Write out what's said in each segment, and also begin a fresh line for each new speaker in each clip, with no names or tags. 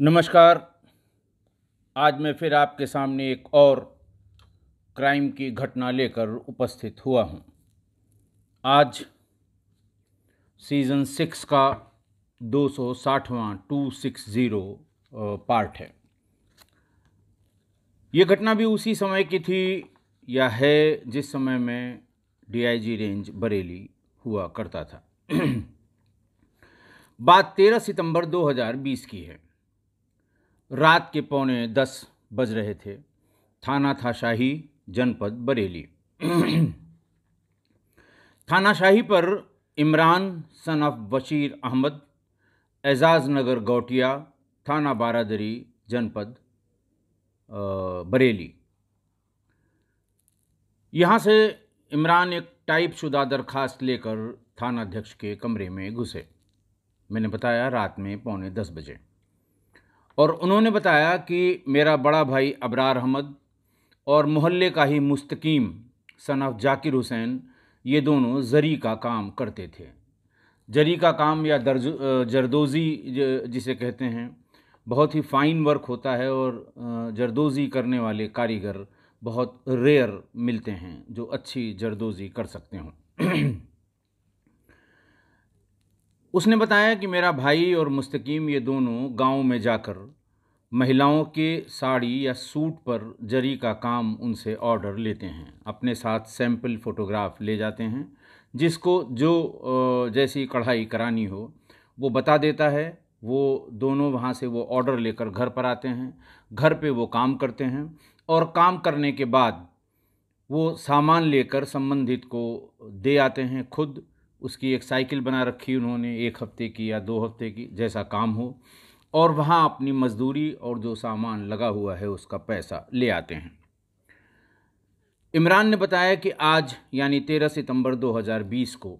नमस्कार आज मैं फिर आपके सामने एक और क्राइम की घटना लेकर उपस्थित हुआ हूँ आज सीज़न सिक्स का दो सौ साठवां टू सिक्स ज़ीरो पार्ट है ये घटना भी उसी समय की थी या है जिस समय में डीआईजी रेंज बरेली हुआ करता था बात तेरह सितंबर 2020 की है रात के पौने दस बज रहे थे थाना था शाही जनपद बरेली थाना शाही पर इमरान सन ऑफ बशीर अहमद एजाज नगर गौटिया थाना बारादरी जनपद बरेली यहाँ से इमरान एक टाइप शुदा दरखास्त लेकर थानाध्यक्ष के कमरे में घुसे मैंने बताया रात में पौने दस बजे और उन्होंने बताया कि मेरा बड़ा भाई अबरार अहमद और मोहल्ले का ही मुस्तकीम सन ऑफ जाकिर हुसैन ये दोनों जरी का काम करते थे जरी का काम या दर्ज जरदोज़ी जिसे कहते हैं बहुत ही फ़ाइन वर्क होता है और जरदोज़ी करने वाले कारीगर बहुत रेयर मिलते हैं जो अच्छी जरदोज़ी कर सकते हों उसने बताया कि मेरा भाई और मुस्तकीम ये दोनों गांव में जाकर महिलाओं के साड़ी या सूट पर जरी का काम उनसे ऑर्डर लेते हैं अपने साथ सैंपल फ़ोटोग्राफ ले जाते हैं जिसको जो जैसी कढ़ाई करानी हो वो बता देता है वो दोनों वहाँ से वो ऑर्डर लेकर घर पर आते हैं घर पे वो काम करते हैं और काम करने के बाद वो सामान लेकर संबंधित को दे आते हैं खुद उसकी एक साइकिल बना रखी उन्होंने एक हफ्ते की या दो हफ्ते की जैसा काम हो और वहाँ अपनी मजदूरी और जो सामान लगा हुआ है उसका पैसा ले आते हैं इमरान ने बताया कि आज यानी 13 सितंबर 2020 को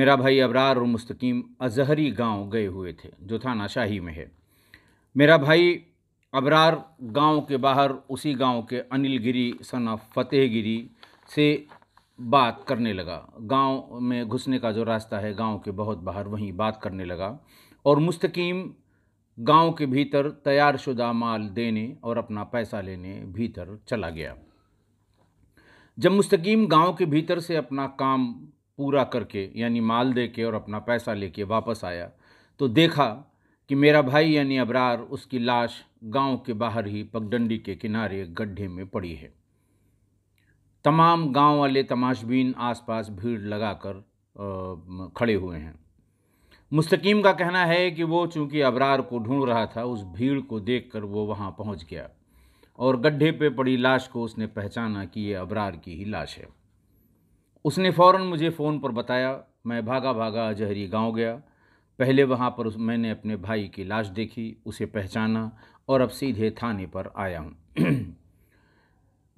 मेरा भाई अबरार और मुस्तकीम अजहरी गांव गए हुए थे जो थाना शाही में है मेरा भाई अबरार गांव के बाहर उसी गांव के अनिल गिरी सन ऑफ फतेहगिरी से बात करने लगा गांव में घुसने का जो रास्ता है गांव के बहुत बाहर वहीं बात करने लगा और मुस्तकीम गांव के भीतर तैयारशुदा माल देने और अपना पैसा लेने भीतर चला गया जब मुस्तकीम गांव के भीतर से अपना काम पूरा करके यानी माल दे के और अपना पैसा लेके वापस आया तो देखा कि मेरा भाई यानी अबरार उसकी लाश गांव के बाहर ही पगडंडी के किनारे गड्ढे में पड़ी है तमाम गांव वाले तमाशबीन आसपास भीड़ लगाकर खड़े हुए हैं मुस्तकीम का कहना है कि वो चूंकि अबरार को ढूंढ रहा था उस भीड़ को देखकर वो वहाँ पहुँच गया और गड्ढे पे पड़ी लाश को उसने पहचाना कि ये अबरार की ही लाश है उसने फ़ौर मुझे फ़ोन पर बताया मैं भागा भागा जहरी गांव गया पहले वहाँ पर उस मैंने अपने भाई की लाश देखी उसे पहचाना और अब सीधे थाने पर आया हूँ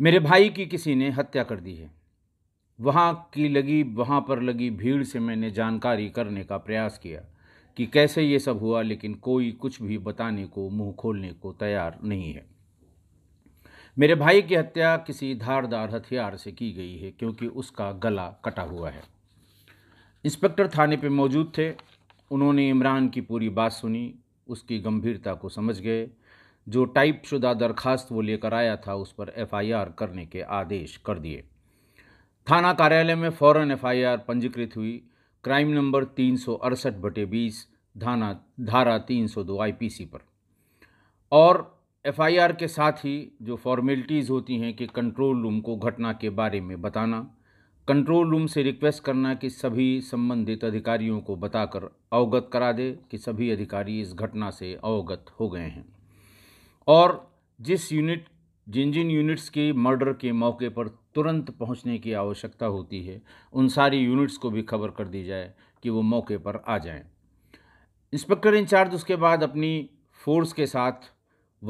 मेरे भाई की किसी ने हत्या कर दी है वहाँ की लगी वहाँ पर लगी भीड़ से मैंने जानकारी करने का प्रयास किया कि कैसे ये सब हुआ लेकिन कोई कुछ भी बताने को मुंह खोलने को तैयार नहीं है मेरे भाई की हत्या किसी धारदार हथियार से की गई है क्योंकि उसका गला कटा हुआ है इंस्पेक्टर थाने पे मौजूद थे उन्होंने इमरान की पूरी बात सुनी उसकी गंभीरता को समझ गए जो टाइपशुदा दरखास्त वो लेकर आया था उस पर एफआईआर करने के आदेश कर दिए थाना कार्यालय में फौरन एफआईआर पंजीकृत हुई क्राइम नंबर तीन सौ अड़सठ बटे बीस धाना धारा तीन सौ दो आई पर और एफआईआर के साथ ही जो फॉर्मेलिटीज़ होती हैं कि कंट्रोल रूम को घटना के बारे में बताना कंट्रोल रूम से रिक्वेस्ट करना कि सभी संबंधित अधिकारियों को बताकर अवगत करा दे कि सभी अधिकारी इस घटना से अवगत हो गए हैं और जिस यूनिट जिन जिन यूनिट्स के मर्डर के मौके पर तुरंत पहुंचने की आवश्यकता होती है उन सारी यूनिट्स को भी खबर कर दी जाए कि वो मौके पर आ जाएं। इंस्पेक्टर इंचार्ज उसके बाद अपनी फोर्स के साथ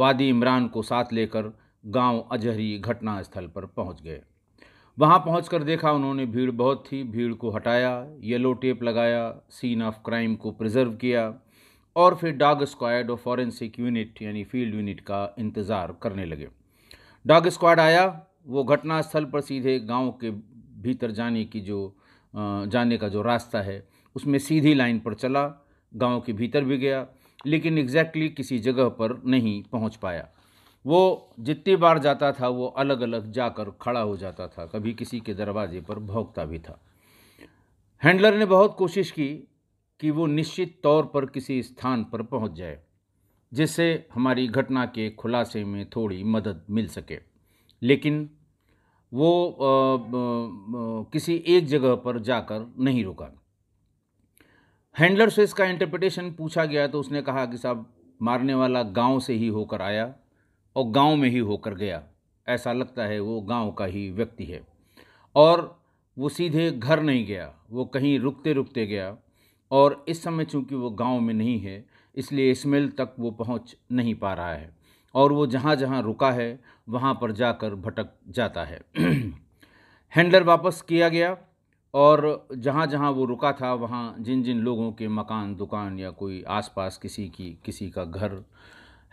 वादी इमरान को साथ लेकर गांव अजहरी घटना स्थल पर पहुंच गए वहां पहुंचकर देखा उन्होंने भीड़ बहुत थी भीड़ को हटाया येलो टेप लगाया सीन ऑफ क्राइम को प्रिजर्व किया और फिर डॉग स्क्वाड और फॉरेंसिक यूनिट यानी फील्ड यूनिट का इंतज़ार करने लगे डॉग स्क्वाड आया वो घटनास्थल पर सीधे गांव के भीतर जाने की जो जाने का जो रास्ता है उसमें सीधी लाइन पर चला गांव के भीतर भी गया लेकिन एग्जैक्टली किसी जगह पर नहीं पहुंच पाया वो जितनी बार जाता था वो अलग अलग जाकर खड़ा हो जाता था कभी किसी के दरवाजे पर भोंगता भी था हैंडलर ने बहुत कोशिश की कि वो निश्चित तौर पर किसी स्थान पर पहुंच जाए जिससे हमारी घटना के खुलासे में थोड़ी मदद मिल सके लेकिन वो आ, आ, किसी एक जगह पर जाकर नहीं रुका हैंडलर से इसका इंटरप्रिटेशन पूछा गया तो उसने कहा कि साहब मारने वाला गांव से ही होकर आया और गांव में ही होकर गया ऐसा लगता है वो गांव का ही व्यक्ति है और वो सीधे घर नहीं गया वो कहीं रुकते रुकते गया और इस समय चूंकि वो गांव में नहीं है इसलिए स्मेल तक वो पहुंच नहीं पा रहा है और वो जहाँ जहाँ रुका है वहाँ पर जाकर भटक जाता है हैंडलर वापस किया गया और जहाँ जहाँ वो रुका था वहाँ जिन जिन लोगों के मकान दुकान या कोई आसपास किसी की किसी का घर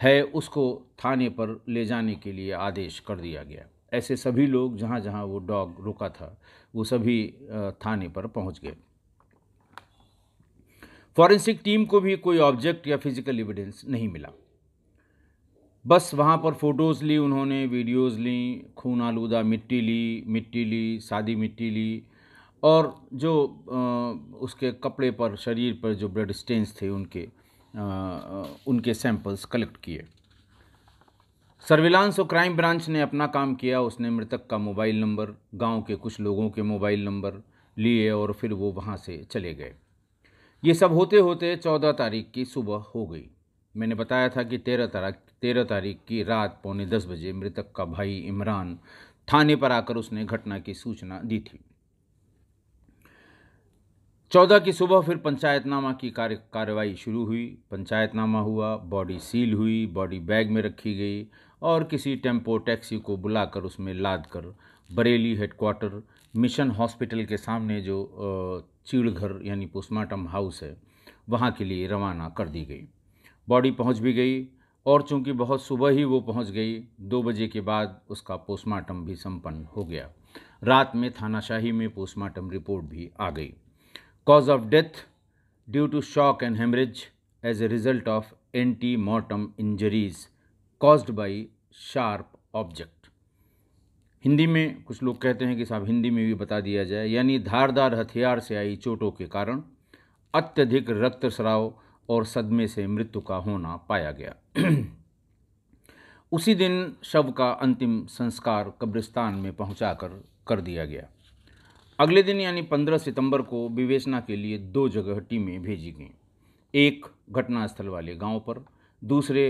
है उसको थाने पर ले जाने के लिए आदेश कर दिया गया ऐसे सभी लोग जहाँ जहाँ वो डॉग रुका था वो सभी थाने पर पहुँच गए फॉरेंसिक टीम को भी कोई ऑब्जेक्ट या फिजिकल एविडेंस नहीं मिला बस वहाँ पर फ़ोटोज़ ली उन्होंने वीडियोज़ ली खून आलूदा मिट्टी ली मिट्टी ली सादी मिट्टी ली और जो आ, उसके कपड़े पर शरीर पर जो ब्लड स्टेन्स थे उनके आ, उनके सैंपल्स कलेक्ट किए सर्विलांस और क्राइम ब्रांच ने अपना काम किया उसने मृतक का मोबाइल नंबर गांव के कुछ लोगों के मोबाइल नंबर लिए और फिर वो वहाँ से चले गए ये सब होते होते चौदह तारीख की सुबह हो गई मैंने बताया था कि तेरह तारीख तेरह तारीख की रात पौने दस बजे मृतक का भाई इमरान थाने पर आकर उसने घटना की सूचना दी थी चौदह की सुबह फिर पंचायतनामा की कार्य कार्रवाई शुरू हुई पंचायतनामा हुआ बॉडी सील हुई बॉडी बैग में रखी गई और किसी टेम्पो टैक्सी को बुलाकर उसमें लाद कर बरेली हेडक्वार्टर मिशन हॉस्पिटल के सामने जो चीड़घर यानी पोस्टमार्टम हाउस है वहाँ के लिए रवाना कर दी गई बॉडी पहुँच भी गई और चूंकि बहुत सुबह ही वो पहुँच गई दो बजे के बाद उसका पोस्टमार्टम भी संपन्न हो गया रात में थानाशाही में पोस्टमार्टम रिपोर्ट भी आ गई cause of death due to shock and haemorrhage as a result of ante mortem injuries caused by sharp object Hindi में कुछ लोग कहते हैं कि साहब हिंदी में भी बता दिया जाए यानी धारदार हथियार से आई चोटों के कारण अत्यधिक रक्तस्राव और सदमे से मृत्यु का होना पाया गया उसी दिन शव का अंतिम संस्कार कब्रिस्तान में पहुंचाकर कर दिया गया अगले दिन यानी 15 सितंबर को विवेचना के लिए दो जगह टीमें भेजी गईं एक घटनास्थल वाले गांव पर दूसरे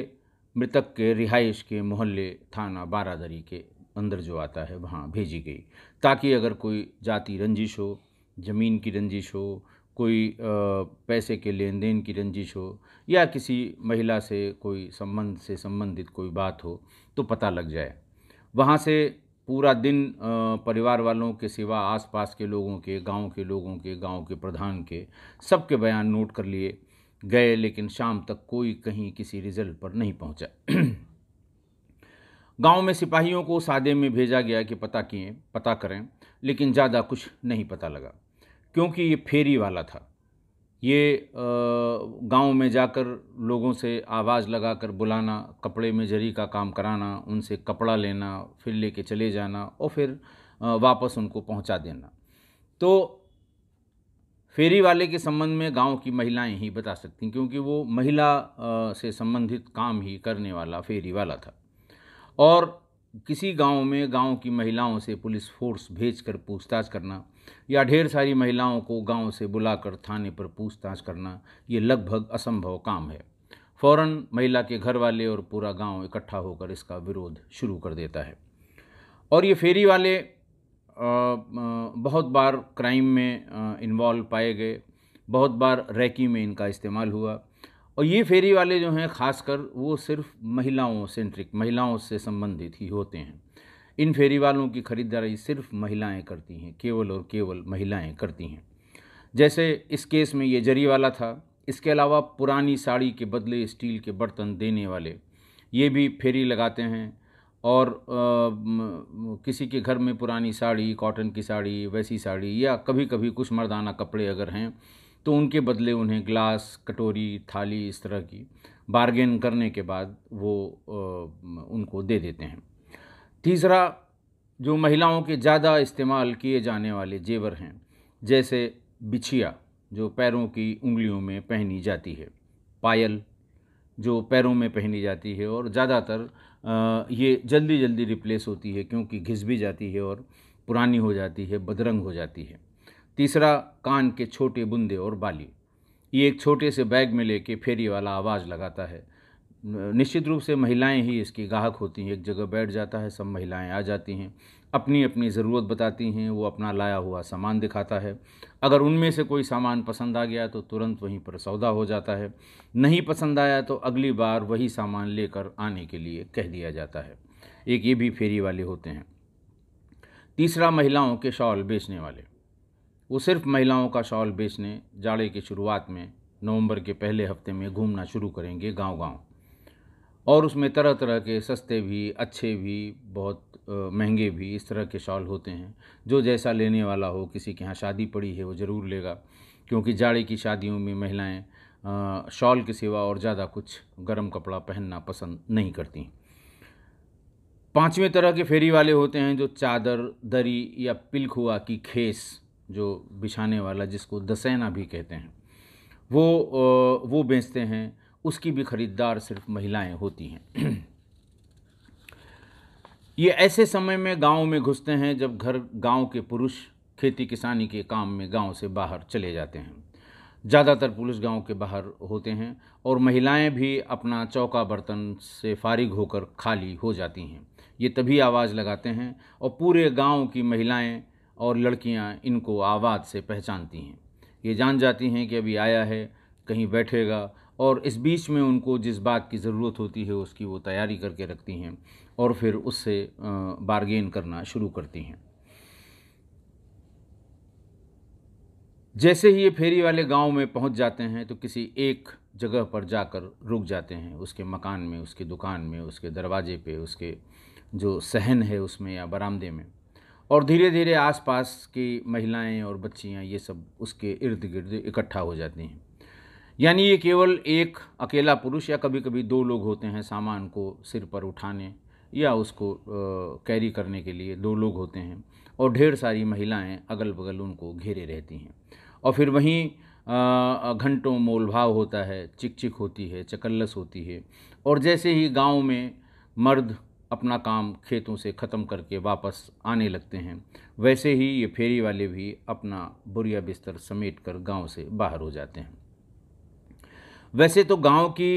मृतक के रिहाइश के मोहल्ले थाना बारादरी के अंदर जो आता है वहाँ भेजी गई ताकि अगर कोई जाति रंजिश हो ज़मीन की रंजिश हो कोई पैसे के लेन देन की रंजिश हो या किसी महिला से कोई संबंध से संबंधित कोई बात हो तो पता लग जाए वहाँ से पूरा दिन परिवार वालों के सिवा आसपास के लोगों के गांव के लोगों के गांव के प्रधान के सबके बयान नोट कर लिए गए लेकिन शाम तक कोई कहीं किसी रिजल्ट पर नहीं पहुंचा गांव में सिपाहियों को सादे में भेजा गया कि पता किए पता करें लेकिन ज़्यादा कुछ नहीं पता लगा क्योंकि ये फेरी वाला था ये गांव में जाकर लोगों से आवाज़ लगाकर बुलाना कपड़े में जरी का काम कराना उनसे कपड़ा लेना फिर लेके चले जाना और फिर वापस उनको पहुंचा देना तो फेरी वाले के संबंध में गांव की महिलाएं ही बता सकती क्योंकि वो महिला से संबंधित काम ही करने वाला फेरी वाला था और किसी गांव में गांव की महिलाओं से पुलिस फोर्स भेजकर पूछताछ करना या ढेर सारी महिलाओं को गांव से बुलाकर थाने पर पूछताछ करना ये लगभग असंभव काम है फौरन महिला के घर वाले और पूरा गांव इकट्ठा होकर इसका विरोध शुरू कर देता है और ये फेरी वाले बहुत बार क्राइम में इन्वॉल्व पाए गए बहुत बार रैकी में इनका इस्तेमाल हुआ और ये फेरी वाले जो हैं खासकर वो सिर्फ महिलाओं सेंट्रिक महिलाओं से संबंधित ही होते हैं इन फेरी वालों की खरीदारी सिर्फ महिलाएं करती हैं केवल और केवल महिलाएं करती हैं जैसे इस केस में ये जरी वाला था इसके अलावा पुरानी साड़ी के बदले स्टील के बर्तन देने वाले ये भी फेरी लगाते हैं और आ, किसी के घर में पुरानी साड़ी कॉटन की साड़ी वैसी साड़ी या कभी कभी कुछ मर्दाना कपड़े अगर हैं तो उनके बदले उन्हें ग्लास कटोरी थाली इस तरह की बारगेन करने के बाद वो उनको दे देते हैं तीसरा जो महिलाओं के ज़्यादा इस्तेमाल किए जाने वाले जेवर हैं जैसे बिछिया जो पैरों की उंगलियों में पहनी जाती है पायल जो पैरों में पहनी जाती है और ज़्यादातर ये जल्दी जल्दी रिप्लेस होती है क्योंकि घिस भी जाती है और पुरानी हो जाती है बदरंग हो जाती है तीसरा कान के छोटे बुंदे और बाली ये एक छोटे से बैग में लेके फेरी वाला आवाज़ लगाता है निश्चित रूप से महिलाएं ही इसकी गाहक होती हैं एक जगह बैठ जाता है सब महिलाएं आ जाती हैं अपनी अपनी ज़रूरत बताती हैं वो अपना लाया हुआ सामान दिखाता है अगर उनमें से कोई सामान पसंद आ गया तो तुरंत वहीं पर सौदा हो जाता है नहीं पसंद आया तो अगली बार वही सामान लेकर आने के लिए कह दिया जाता है एक ये भी फेरी वाले होते हैं तीसरा महिलाओं के शॉल बेचने वाले वो सिर्फ महिलाओं का शॉल बेचने जाड़े की शुरुआत में नवंबर के पहले हफ्ते में घूमना शुरू करेंगे गांव-गांव और उसमें तरह तरह के सस्ते भी अच्छे भी बहुत महंगे भी इस तरह के शॉल होते हैं जो जैसा लेने वाला हो किसी के यहाँ शादी पड़ी है वो ज़रूर लेगा क्योंकि जाड़े की शादियों में महिलाएं शॉल के सिवा और ज़्यादा कुछ गर्म कपड़ा पहनना पसंद नहीं करती पाँचवें तरह के फेरी वाले होते हैं जो चादर दरी या पिलखुआ की खेस जो बिछाने वाला जिसको दसैना भी कहते हैं वो वो बेचते हैं उसकी भी खरीदार सिर्फ महिलाएं होती हैं ये ऐसे समय में गांव में घुसते हैं जब घर गांव के पुरुष खेती किसानी के काम में गांव से बाहर चले जाते हैं ज़्यादातर पुरुष गांव के बाहर होते हैं और महिलाएं भी अपना चौका बर्तन से फारिग होकर खाली हो जाती हैं ये तभी आवाज़ लगाते हैं और पूरे गांव की महिलाएं और लड़कियां इनको आवाज़ से पहचानती हैं ये जान जाती हैं कि अभी आया है कहीं बैठेगा और इस बीच में उनको जिस बात की ज़रूरत होती है उसकी वो तैयारी करके रखती हैं और फिर उससे बारगेन करना शुरू करती हैं जैसे ही ये फेरी वाले गांव में पहुंच जाते हैं तो किसी एक जगह पर जाकर रुक जाते हैं उसके मकान में उसकी दुकान में उसके दरवाजे पे उसके जो सहन है उसमें या बरामदे में और धीरे धीरे आसपास की महिलाएं और बच्चियां ये सब उसके इर्द गिर्द इकट्ठा हो जाती हैं यानी ये केवल एक अकेला पुरुष या कभी कभी दो लोग होते हैं सामान को सिर पर उठाने या उसको कैरी करने के लिए दो लोग होते हैं और ढेर सारी महिलाएं अगल बगल उनको घेरे रहती हैं और फिर वहीं घंटों मोल भाव होता है चिक चिक होती है चकल्लस होती है और जैसे ही गांव में मर्द अपना काम खेतों से ख़त्म करके वापस आने लगते हैं वैसे ही ये फेरी वाले भी अपना बुरिया बिस्तर समेट कर गाँव से बाहर हो जाते हैं वैसे तो गांव की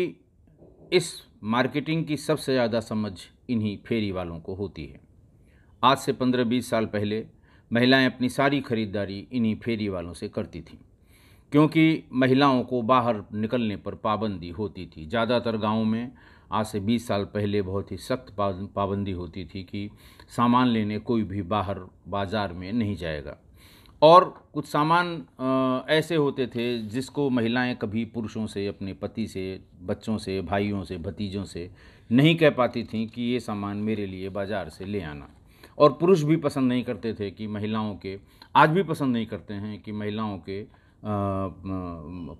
इस मार्केटिंग की सबसे ज़्यादा समझ इन्हीं फेरी वालों को होती है आज से पंद्रह बीस साल पहले महिलाएं अपनी सारी खरीदारी इन्हीं फेरी वालों से करती थीं क्योंकि महिलाओं को बाहर निकलने पर पाबंदी होती थी ज़्यादातर गाँव में आज से 20 साल पहले बहुत ही सख्त पाबंदी होती थी कि सामान लेने कोई भी बाहर बाज़ार में नहीं जाएगा और कुछ सामान ऐसे होते थे जिसको महिलाएं कभी पुरुषों से अपने पति से बच्चों से भाइयों से भतीजों से नहीं कह पाती थीं कि ये सामान मेरे लिए बाज़ार से ले आना और पुरुष भी पसंद नहीं करते थे कि महिलाओं के आज भी पसंद नहीं करते हैं कि महिलाओं के आ,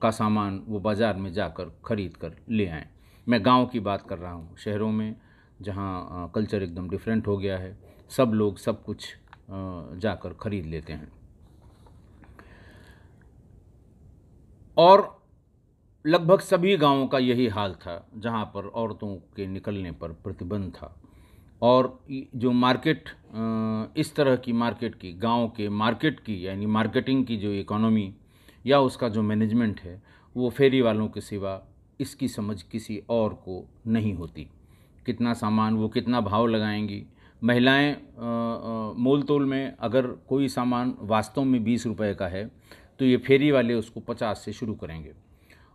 का सामान वो बाज़ार में जाकर खरीद कर ले आएँ मैं गांव की बात कर रहा हूँ शहरों में जहाँ कल्चर एकदम डिफरेंट हो गया है सब लोग सब कुछ जाकर खरीद लेते हैं और लगभग सभी गांवों का यही हाल था जहाँ पर औरतों के निकलने पर प्रतिबंध था और जो मार्केट इस तरह की मार्केट की गांव के मार्केट की यानी मार्केटिंग की जो इकोनॉमी या उसका जो मैनेजमेंट है वो फेरी वालों के सिवा इसकी समझ किसी और को नहीं होती कितना सामान वो कितना भाव लगाएंगी महिलाएं मोल तोल में अगर कोई सामान वास्तव में बीस रुपए का है तो ये फेरी वाले उसको पचास से शुरू करेंगे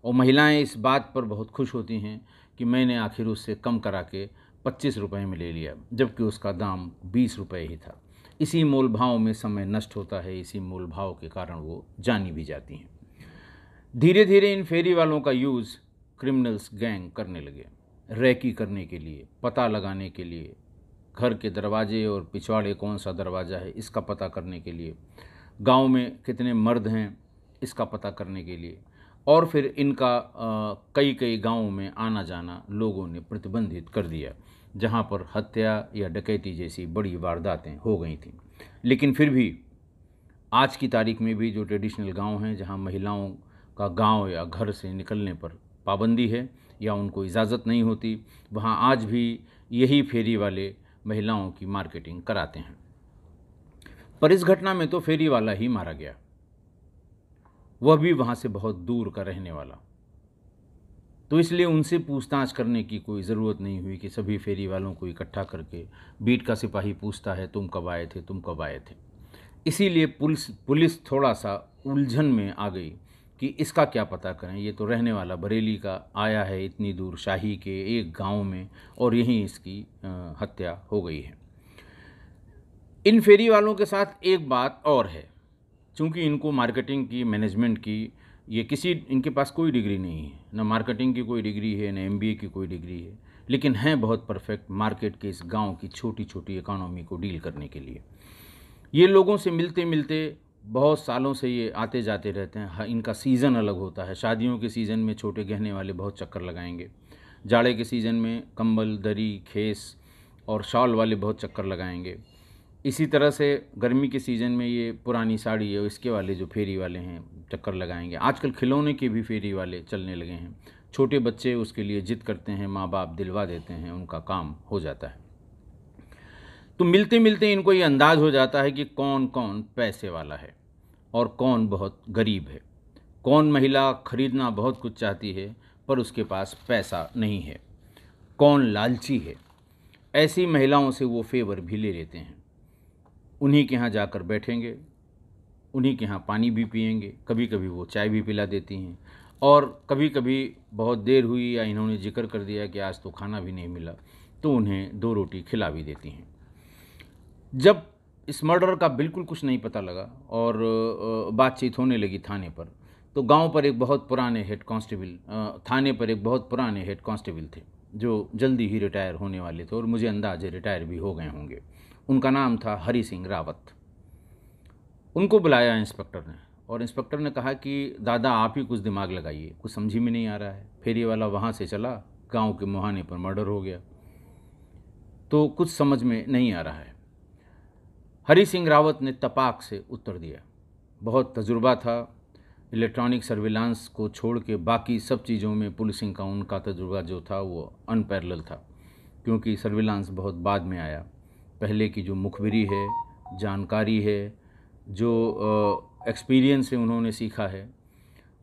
और महिलाएं इस बात पर बहुत खुश होती हैं कि मैंने आखिर उससे कम करा के पच्चीस रुपये में ले लिया जबकि उसका दाम बीस रुपये ही था इसी मोल भाव में समय नष्ट होता है इसी मोल भाव के कारण वो जानी भी जाती हैं धीरे धीरे इन फेरी वालों का यूज़ क्रिमिनल्स गैंग करने लगे रैकी करने के लिए पता लगाने के लिए घर के दरवाजे और पिछवाड़े कौन सा दरवाज़ा है इसका पता करने के लिए गांव में कितने मर्द हैं इसका पता करने के लिए और फिर इनका कई कई गांवों में आना जाना लोगों ने प्रतिबंधित कर दिया जहां पर हत्या या डकैती जैसी बड़ी वारदातें हो गई थी लेकिन फिर भी आज की तारीख में भी जो ट्रेडिशनल गांव हैं जहां महिलाओं का गांव या घर से निकलने पर पाबंदी है या उनको इजाज़त नहीं होती वहाँ आज भी यही फेरी वाले महिलाओं की मार्केटिंग कराते हैं पर इस घटना में तो फेरी वाला ही मारा गया वह भी वहाँ से बहुत दूर का रहने वाला तो इसलिए उनसे पूछताछ करने की कोई ज़रूरत नहीं हुई कि सभी फेरी वालों को इकट्ठा करके बीट का सिपाही पूछता है तुम कब आए थे तुम कब आए थे इसीलिए पुलिस पुलिस थोड़ा सा उलझन में आ गई कि इसका क्या पता करें ये तो रहने वाला बरेली का आया है इतनी दूर शाही के एक गांव में और यहीं इसकी हत्या हो गई है इन फेरी वालों के साथ एक बात और है चूँकि इनको मार्केटिंग की मैनेजमेंट की ये किसी इनके पास कोई डिग्री नहीं है ना मार्केटिंग की कोई डिग्री है ना एमबीए की कोई डिग्री है लेकिन हैं बहुत परफेक्ट मार्केट के इस गांव की छोटी छोटी इकोनॉमी को डील करने के लिए ये लोगों से मिलते मिलते बहुत सालों से ये आते जाते रहते हैं हाँ, इनका सीज़न अलग होता है शादियों के सीज़न में छोटे गहने वाले बहुत चक्कर लगाएंगे जाड़े के सीज़न में कंबल दरी खेस और शॉल वाले बहुत चक्कर लगाएंगे इसी तरह से गर्मी के सीज़न में ये पुरानी साड़ी है और इसके वाले जो फेरी वाले हैं चक्कर लगाएंगे आजकल खिलौने के भी फेरी वाले चलने लगे हैं छोटे बच्चे उसके लिए जिद करते हैं माँ बाप दिलवा देते हैं उनका काम हो जाता है तो मिलते मिलते इनको ये अंदाज हो जाता है कि कौन कौन पैसे वाला है और कौन बहुत गरीब है कौन महिला खरीदना बहुत कुछ चाहती है पर उसके पास पैसा नहीं है कौन लालची है ऐसी महिलाओं से वो फेवर भी ले लेते हैं उन्हीं के यहाँ जाकर बैठेंगे उन्हीं के यहाँ पानी भी पियेंगे कभी कभी वो चाय भी पिला देती हैं और कभी कभी बहुत देर हुई या इन्होंने जिक्र कर दिया कि आज तो खाना भी नहीं मिला तो उन्हें दो रोटी खिला भी देती हैं जब इस मर्डर का बिल्कुल कुछ नहीं पता लगा और बातचीत होने लगी थाने पर तो गांव पर एक बहुत पुराने हेड कांस्टेबल थाने पर एक बहुत पुराने हेड कांस्टेबल थे जो जल्दी ही रिटायर होने वाले थे और मुझे अंदाजे रिटायर भी हो गए होंगे उनका नाम था हरी सिंह रावत उनको बुलाया इंस्पेक्टर ने और इंस्पेक्टर ने कहा कि दादा आप ही कुछ दिमाग लगाइए कुछ समझी में नहीं आ रहा है फेरी वाला वहाँ से चला गांव के मुहाने पर मर्डर हो गया तो कुछ समझ में नहीं आ रहा है हरी सिंह रावत ने तपाक से उत्तर दिया बहुत तजुर्बा था इलेक्ट्रॉनिक सर्विलांस को छोड़ के बाकी सब चीज़ों में पुलिसिंग का उनका तजुर्बा जो था वो अनपैरल था क्योंकि सर्विलांस बहुत बाद में आया पहले की जो मुखबिरी है जानकारी है जो एक्सपीरियंस है उन्होंने सीखा है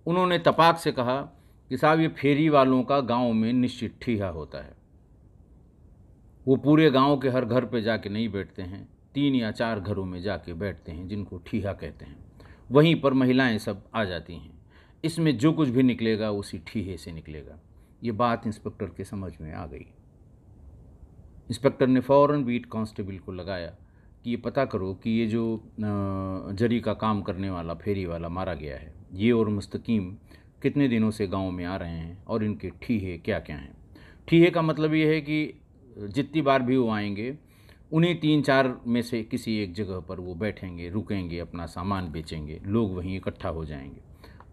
उन्होंने तपाक से कहा कि साहब ये फेरी वालों का गांव में निश्चित ठीहा होता है वो पूरे गांव के हर घर पे जाके नहीं बैठते हैं तीन या चार घरों में जाके बैठते हैं जिनको ठीहा कहते हैं वहीं पर महिलाएं सब आ जाती हैं इसमें जो कुछ भी निकलेगा उसी ठीहे से निकलेगा ये बात इंस्पेक्टर के समझ में आ गई इंस्पेक्टर ने फ़ौरन बीट कांस्टेबल को लगाया कि ये पता करो कि ये जो जरी का काम करने वाला फेरी वाला मारा गया है ये और मुस्तकीम कितने दिनों से गांव में आ रहे हैं और इनके ठीहे क्या क्या हैं ठीहे का मतलब ये है कि जितनी बार भी वो आएंगे उन्हीं तीन चार में से किसी एक जगह पर वो बैठेंगे रुकेंगे अपना सामान बेचेंगे लोग वहीं इकट्ठा हो जाएंगे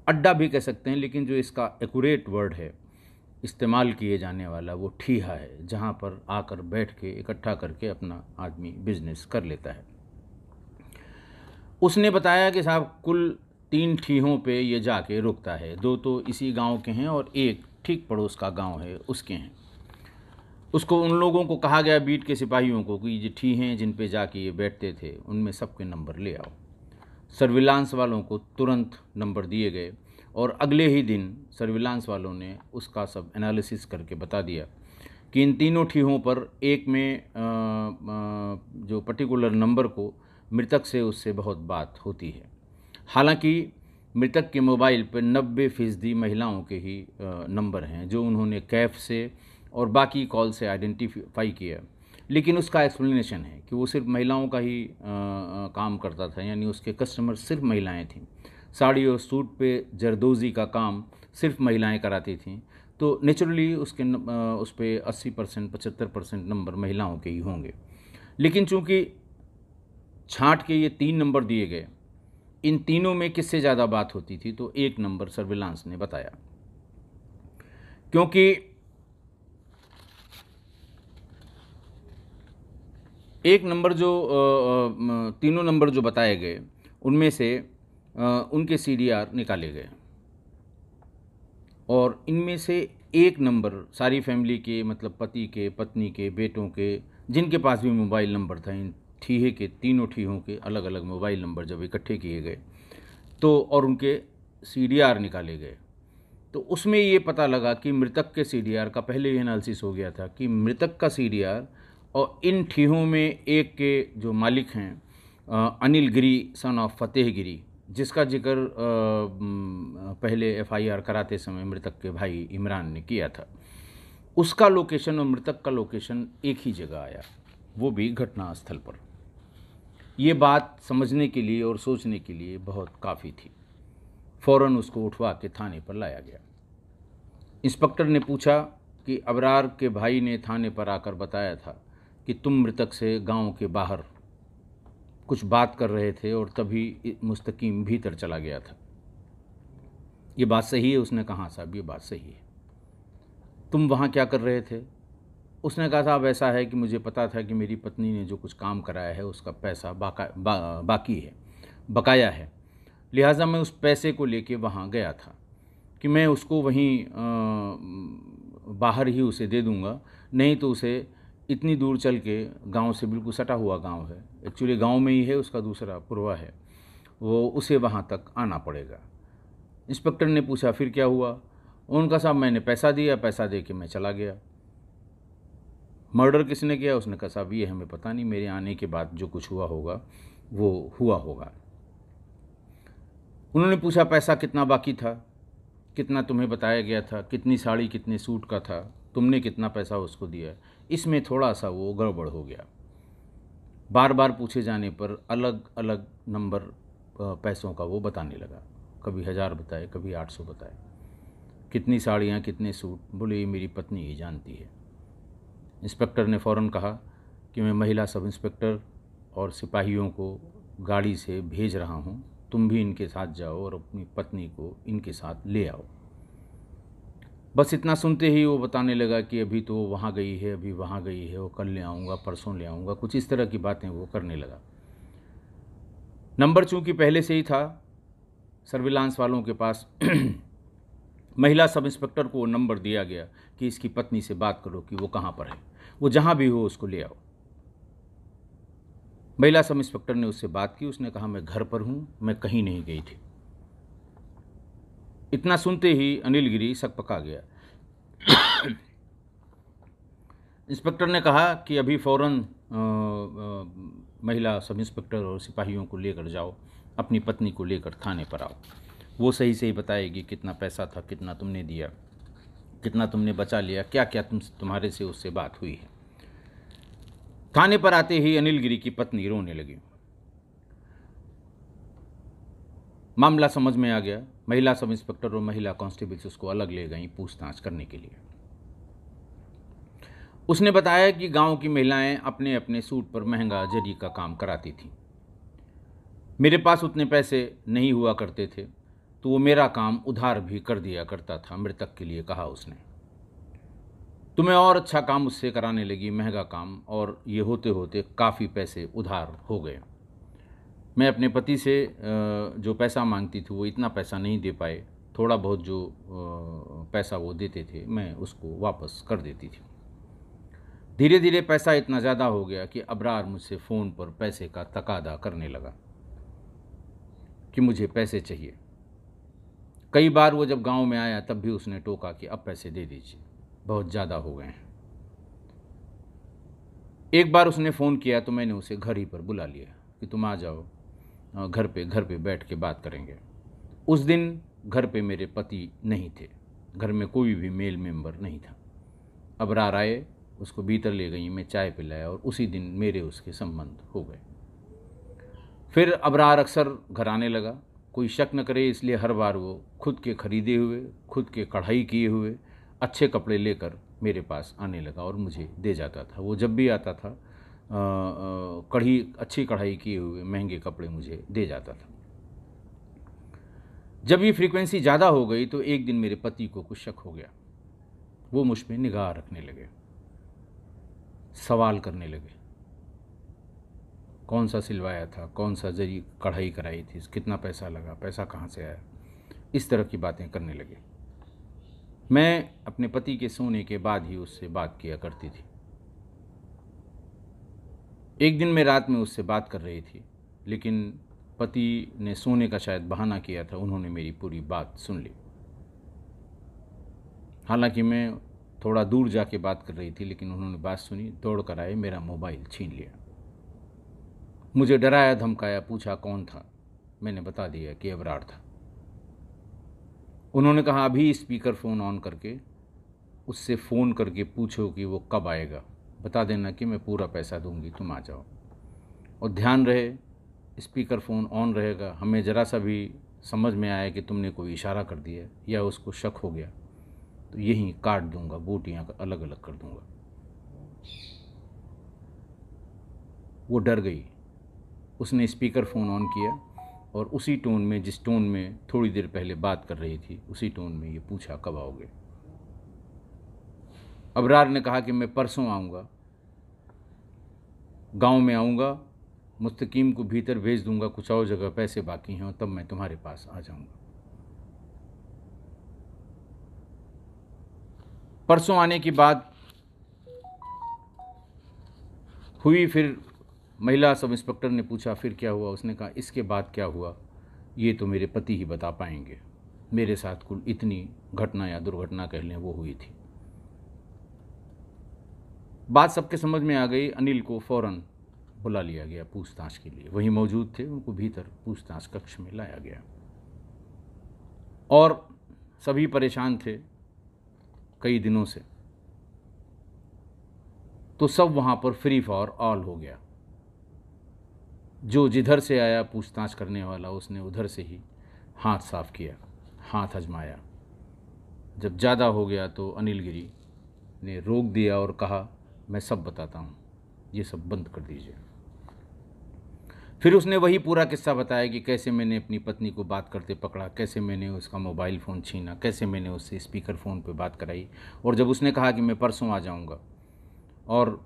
अड्डा भी कह सकते हैं लेकिन जो इसका एकूरेट वर्ड है इस्तेमाल किए जाने वाला वो ठीहा है जहाँ पर आकर बैठ के इकट्ठा करके अपना आदमी बिजनेस कर लेता है उसने बताया कि साहब कुल तीन ठीहों पे ये जाके रुकता है दो तो इसी गांव के हैं और एक ठीक पड़ोस का गांव है उसके हैं उसको उन लोगों को कहा गया बीट के सिपाहियों को कि ये ठी हैं जिन पे जाके ये बैठते थे उनमें सबके नंबर ले आओ सर्विलांस वालों को तुरंत नंबर दिए गए और अगले ही दिन सर्विलांस वालों ने उसका सब एनालिसिस करके बता दिया कि इन तीनों ठीहों पर एक में आ, आ, जो पर्टिकुलर नंबर को मृतक से उससे बहुत बात होती है हालांकि मृतक के मोबाइल पर नब्बे फ़ीसदी महिलाओं के ही नंबर हैं जो उन्होंने कैफ से और बाकी कॉल से आइडेंटिफाई किया लेकिन उसका एक्सप्लेनेशन है कि वो सिर्फ महिलाओं का ही आ, काम करता था यानी उसके कस्टमर सिर्फ महिलाएं थीं साड़ी और सूट पे जरदोजी का काम सिर्फ महिलाएं कराती थीं तो नेचुरली उसके न, उस पर अस्सी परसेंट पचहत्तर परसेंट नंबर महिलाओं के ही होंगे लेकिन चूँकि छाँट के ये तीन नंबर दिए गए इन तीनों में किससे ज़्यादा बात होती थी तो एक नंबर सर्विलांस ने बताया क्योंकि एक नंबर जो तीनों नंबर जो बताए गए उनमें से उनके सीडीआर निकाले गए और इनमें से एक नंबर सारी फैमिली के मतलब पति के पत्नी के बेटों के जिनके पास भी मोबाइल नंबर था इन ठीहे के तीनों ठीहों के अलग अलग मोबाइल नंबर जब इकट्ठे किए गए तो और उनके सी निकाले गए तो उसमें ये पता लगा कि मृतक के सी का पहले ही एनालिसिस हो गया था कि मृतक का सी और इन ठीहों में एक के जो मालिक हैं अनिल गिरी सन ऑफ फतेह गिरी जिसका जिक्र पहले एफआईआर कराते समय मृतक के भाई इमरान ने किया था उसका लोकेशन और मृतक का लोकेशन एक ही जगह आया वो भी घटना स्थल पर ये बात समझने के लिए और सोचने के लिए बहुत काफ़ी थी फौरन उसको उठवा के थाने पर लाया गया इंस्पेक्टर ने पूछा कि अबरार के भाई ने थाने पर आकर बताया था कि तुम मृतक से गांव के बाहर कुछ बात कर रहे थे और तभी मुस्तकीम भीतर चला गया था ये बात सही है उसने कहा साहब ये बात सही है तुम वहाँ क्या कर रहे थे उसने कहा साहब ऐसा है कि मुझे पता था कि मेरी पत्नी ने जो कुछ काम कराया है उसका पैसा बाका बा, बाकी है बकाया है लिहाजा मैं उस पैसे को लेके वहाँ गया था कि मैं उसको वहीं आ, बाहर ही उसे दे दूँगा नहीं तो उसे इतनी दूर चल के गांव से बिल्कुल सटा हुआ गांव है एक्चुअली गांव में ही है उसका दूसरा पुरवा है वो उसे वहाँ तक आना पड़ेगा इंस्पेक्टर ने पूछा फिर क्या हुआ उनका साहब मैंने पैसा दिया पैसा दे के मैं चला गया मर्डर किसने किया उसने कहा साहब ये हमें पता नहीं मेरे आने के बाद जो कुछ हुआ होगा वो हुआ होगा उन्होंने पूछा पैसा कितना बाकी था कितना तुम्हें बताया गया था कितनी साड़ी कितने सूट का था तुमने कितना पैसा उसको दिया इसमें थोड़ा सा वो गड़बड़ हो गया बार बार पूछे जाने पर अलग अलग नंबर पैसों का वो बताने लगा कभी हज़ार बताए कभी आठ सौ बताए कितनी साड़ियाँ कितने सूट बोले मेरी पत्नी ये जानती है इंस्पेक्टर ने फ़ौरन कहा कि मैं महिला सब इंस्पेक्टर और सिपाहियों को गाड़ी से भेज रहा हूँ तुम भी इनके साथ जाओ और अपनी पत्नी को इनके साथ ले आओ बस इतना सुनते ही वो बताने लगा कि अभी तो वहाँ गई है अभी वहाँ गई है वो कल ले आऊँगा परसों ले आऊँगा कुछ इस तरह की बातें वो करने लगा नंबर चूँकि पहले से ही था सर्विलांस वालों के पास महिला सब इंस्पेक्टर को नंबर दिया गया कि इसकी पत्नी से बात करो कि वो कहाँ पर है वो जहाँ भी हो उसको ले आओ महिला सब इंस्पेक्टर ने उससे बात की उसने कहा मैं घर पर हूँ मैं कहीं नहीं गई थी इतना सुनते ही अनिल गिरी सकपका गया इंस्पेक्टर ने कहा कि अभी फौरन महिला सब इंस्पेक्टर और सिपाहियों को लेकर जाओ अपनी पत्नी को लेकर थाने पर आओ वो सही सही बताएगी कितना पैसा था कितना तुमने दिया कितना तुमने बचा लिया क्या क्या तुम तुम्हारे से उससे बात हुई है थाने पर आते ही अनिल गिरी की पत्नी रोने लगी मामला समझ में आ गया महिला सब इंस्पेक्टर और महिला कांस्टेबल्स उसको अलग ले गई पूछताछ करने के लिए उसने बताया कि गांव की महिलाएं अपने अपने सूट पर महंगा जरी का काम कराती थीं मेरे पास उतने पैसे नहीं हुआ करते थे तो वो मेरा काम उधार भी कर दिया करता था मृतक के लिए कहा उसने तुम्हें और अच्छा काम उससे कराने लगी महंगा काम और ये होते होते काफ़ी पैसे उधार हो गए मैं अपने पति से जो पैसा मांगती थी वो इतना पैसा नहीं दे पाए थोड़ा बहुत जो पैसा वो देते थे मैं उसको वापस कर देती थी धीरे धीरे पैसा इतना ज़्यादा हो गया कि अबरार मुझसे फ़ोन पर पैसे का तकादा करने लगा कि मुझे पैसे चाहिए कई बार वो जब गांव में आया तब भी उसने टोका कि अब पैसे दे दीजिए बहुत ज़्यादा हो गए हैं एक बार उसने फ़ोन किया तो मैंने उसे घर ही पर बुला लिया कि तुम आ जाओ घर पे घर पे बैठ के बात करेंगे उस दिन घर पे मेरे पति नहीं थे घर में कोई भी मेल मेंबर नहीं था अबरार आए उसको भीतर ले गई मैं चाय पिलाया और उसी दिन मेरे उसके संबंध हो गए फिर अबरार अक्सर घर आने लगा कोई शक न करे इसलिए हर बार वो खुद के खरीदे हुए खुद के कढ़ाई किए हुए अच्छे कपड़े लेकर मेरे पास आने लगा और मुझे दे जाता था वो जब भी आता था कढ़ी अच्छी कढ़ाई किए हुए महंगे कपड़े मुझे दे जाता था जब ये फ्रीक्वेंसी ज़्यादा हो गई तो एक दिन मेरे पति को कुछ शक हो गया वो मुझ पर निगाह रखने लगे सवाल करने लगे कौन सा सिलवाया था कौन सा जरी कढ़ाई कराई थी कितना पैसा लगा पैसा कहाँ से आया इस तरह की बातें करने लगे मैं अपने पति के सोने के बाद ही उससे बात किया करती थी एक दिन मैं रात में उससे बात कर रही थी लेकिन पति ने सोने का शायद बहाना किया था उन्होंने मेरी पूरी बात सुन ली हालांकि मैं थोड़ा दूर जाके बात कर रही थी लेकिन उन्होंने बात सुनी दौड़ कर आए मेरा मोबाइल छीन लिया मुझे डराया धमकाया पूछा कौन था मैंने बता दिया कि अबराड था उन्होंने कहा अभी स्पीकर फ़ोन ऑन करके उससे फ़ोन करके पूछो कि वो कब आएगा बता देना कि मैं पूरा पैसा दूंगी तुम आ जाओ और ध्यान रहे स्पीकर फ़ोन ऑन रहेगा हमें ज़रा सा भी समझ में आया कि तुमने कोई इशारा कर दिया या उसको शक हो गया तो यहीं काट दूंगा बूटियाँ अलग अलग कर दूंगा वो डर गई उसने स्पीकर फ़ोन ऑन किया और उसी टोन में जिस टोन में थोड़ी देर पहले बात कर रही थी उसी टोन में ये पूछा कब आओगे अबरार ने कहा कि मैं परसों आऊँगा गांव में आऊँगा मुस्तकीम को भीतर भेज दूंगा कुछ और जगह पैसे बाकी हैं और तब मैं तुम्हारे पास आ जाऊँगा परसों आने की बात हुई फिर महिला सब इंस्पेक्टर ने पूछा फिर क्या हुआ उसने कहा इसके बाद क्या हुआ ये तो मेरे पति ही बता पाएंगे मेरे साथ कुल इतनी घटना या दुर्घटना कह लें वो हुई थी बात सबके समझ में आ गई अनिल को फ़ौरन बुला लिया गया पूछताछ के लिए वहीं मौजूद थे उनको भीतर पूछताछ कक्ष में लाया गया और सभी परेशान थे कई दिनों से तो सब वहाँ पर फ्री फॉर ऑल हो गया जो जिधर से आया पूछताछ करने वाला उसने उधर से ही हाथ साफ किया हाथ आजमाया जब ज़्यादा हो गया तो अनिल गिरी ने रोक दिया और कहा मैं सब बताता हूँ ये सब बंद कर दीजिए फिर उसने वही पूरा किस्सा बताया कि कैसे मैंने अपनी पत्नी को बात करते पकड़ा कैसे मैंने उसका मोबाइल फ़ोन छीना कैसे मैंने उससे स्पीकर फ़ोन पे बात कराई और जब उसने कहा कि मैं परसों आ जाऊंगा और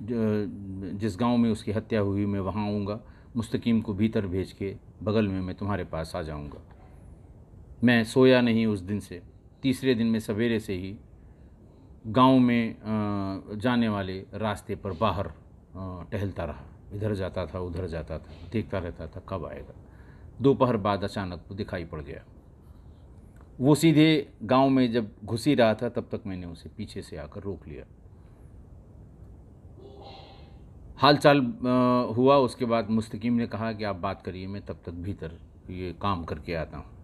जिस गांव में उसकी हत्या हुई मैं वहाँ आऊँगा मुस्तकीम को भीतर भेज के बगल में मैं तुम्हारे पास आ जाऊँगा मैं सोया नहीं उस दिन से तीसरे दिन में सवेरे से ही गांव में जाने वाले रास्ते पर बाहर टहलता रहा इधर जाता था उधर जाता था देखता रहता था कब आएगा दोपहर बाद अचानक वो दिखाई पड़ गया वो सीधे गांव में जब घुस ही रहा था तब तक मैंने उसे पीछे से आकर रोक लिया हालचाल हुआ उसके बाद मुस्तकीम ने कहा कि आप बात करिए मैं तब तक भीतर ये काम करके आता हूँ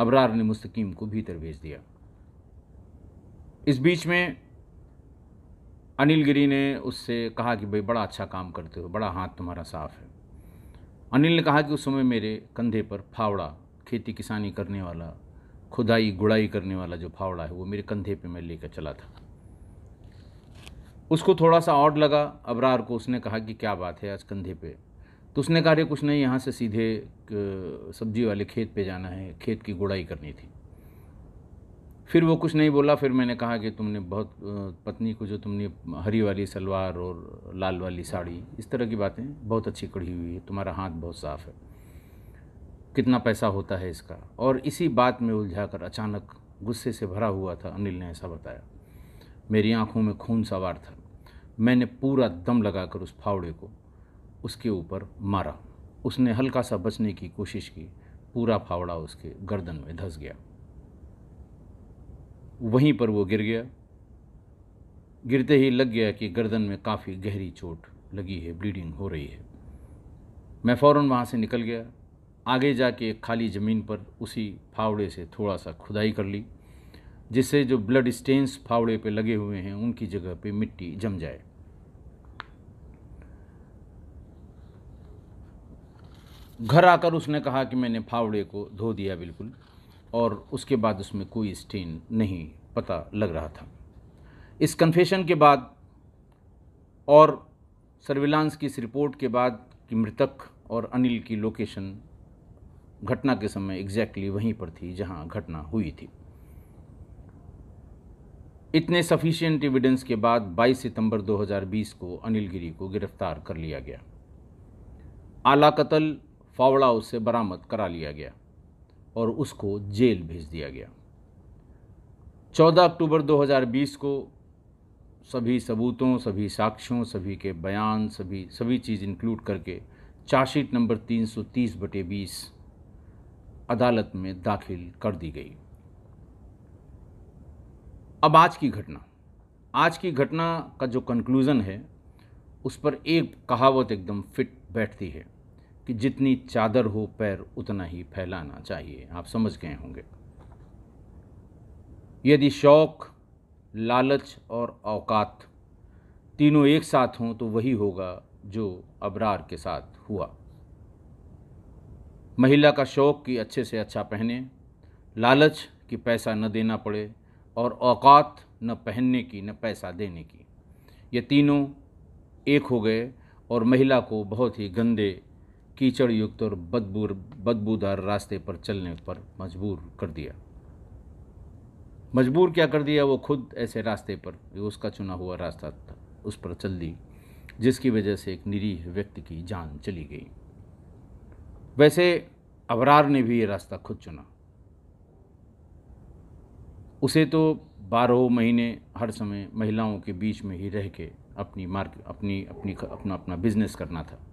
अबरार ने मुस्तकीम को भीतर भेज दिया इस बीच में अनिल गिरी ने उससे कहा कि भाई बड़ा अच्छा काम करते हो बड़ा हाथ तुम्हारा साफ है अनिल ने कहा कि उस समय मेरे कंधे पर फावड़ा खेती किसानी करने वाला खुदाई गुड़ाई करने वाला जो फावड़ा है वो मेरे कंधे पे मैं लेकर चला था उसको थोड़ा सा ऑड लगा अबरार को उसने कहा कि क्या बात है आज कंधे पे तो उसने कहा कुछ नहीं यहाँ से सीधे सब्जी वाले खेत पे जाना है खेत की गुड़ाई करनी थी फिर वो कुछ नहीं बोला फिर मैंने कहा कि तुमने बहुत पत्नी को जो तुमने हरी वाली सलवार और लाल वाली साड़ी इस तरह की बातें बहुत अच्छी कढ़ी हुई है तुम्हारा हाथ बहुत साफ़ है कितना पैसा होता है इसका और इसी बात में उलझा कर अचानक गुस्से से भरा हुआ था अनिल ने ऐसा बताया मेरी आंखों में खून सवार था मैंने पूरा दम लगाकर उस फावड़े को उसके ऊपर मारा उसने हल्का सा बचने की कोशिश की पूरा फावड़ा उसके गर्दन में धंस गया वहीं पर वो गिर गया गिरते ही लग गया कि गर्दन में काफ़ी गहरी चोट लगी है ब्लीडिंग हो रही है मैं फ़ौर वहाँ से निकल गया आगे जाके एक खाली ज़मीन पर उसी फावड़े से थोड़ा सा खुदाई कर ली जिससे जो ब्लड स्टेन्स फावड़े पे लगे हुए हैं उनकी जगह पे मिट्टी जम जाए घर आकर उसने कहा कि मैंने फावड़े को धो दिया बिल्कुल और उसके बाद उसमें कोई स्टेन नहीं पता लग रहा था इस कन्फेशन के बाद और सर्विलांस की इस रिपोर्ट के बाद कि मृतक और अनिल की लोकेशन घटना के समय एग्जैक्टली वहीं पर थी जहां घटना हुई थी इतने सफिशियंट एविडेंस के बाद 22 सितंबर 2020 को अनिल गिरी को गिरफ्तार कर लिया गया आला कतल फावड़ा उससे बरामद करा लिया गया और उसको जेल भेज दिया गया 14 अक्टूबर 2020 को सभी सबूतों सभी साक्ष्यों सभी के बयान सभी सभी चीज़ इंक्लूड करके चार्जशीट नंबर 330 बटे बीस अदालत में दाखिल कर दी गई अब आज की घटना आज की घटना का जो कंक्लूज़न है उस पर एक कहावत एकदम फिट बैठती है कि जितनी चादर हो पैर उतना ही फैलाना चाहिए आप समझ गए होंगे यदि शौक लालच और औकात तीनों एक साथ हों तो वही होगा जो अबरार के साथ हुआ महिला का शौक कि अच्छे से अच्छा पहने लालच कि पैसा न देना पड़े और औकात न पहनने की न पैसा देने की ये तीनों एक हो गए और महिला को बहुत ही गंदे कीचड़ युक्त और बदबू बदबूदार रास्ते पर चलने पर मजबूर कर दिया मजबूर क्या कर दिया वो खुद ऐसे रास्ते पर उसका चुना हुआ रास्ता था उस पर चल दी जिसकी वजह से एक निरीह व्यक्ति की जान चली गई वैसे अबरार ने भी ये रास्ता खुद चुना उसे तो बारह महीने हर समय महिलाओं के बीच में ही रह के अपनी मार्क अपनी अपनी अपना अपना बिजनेस करना था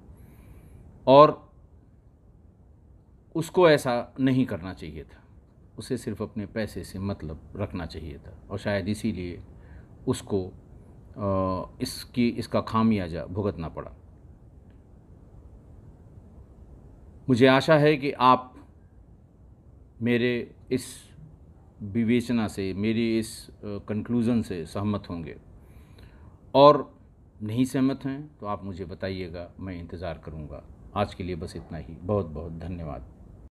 और उसको ऐसा नहीं करना चाहिए था उसे सिर्फ अपने पैसे से मतलब रखना चाहिए था और शायद इसीलिए उसको इसकी इसका खामियाजा भुगतना पड़ा मुझे आशा है कि आप मेरे इस विवेचना से मेरी इस कंक्लूज़न से सहमत होंगे और नहीं सहमत हैं तो आप मुझे बताइएगा मैं इंतज़ार करूँगा आज के लिए बस इतना ही बहुत बहुत धन्यवाद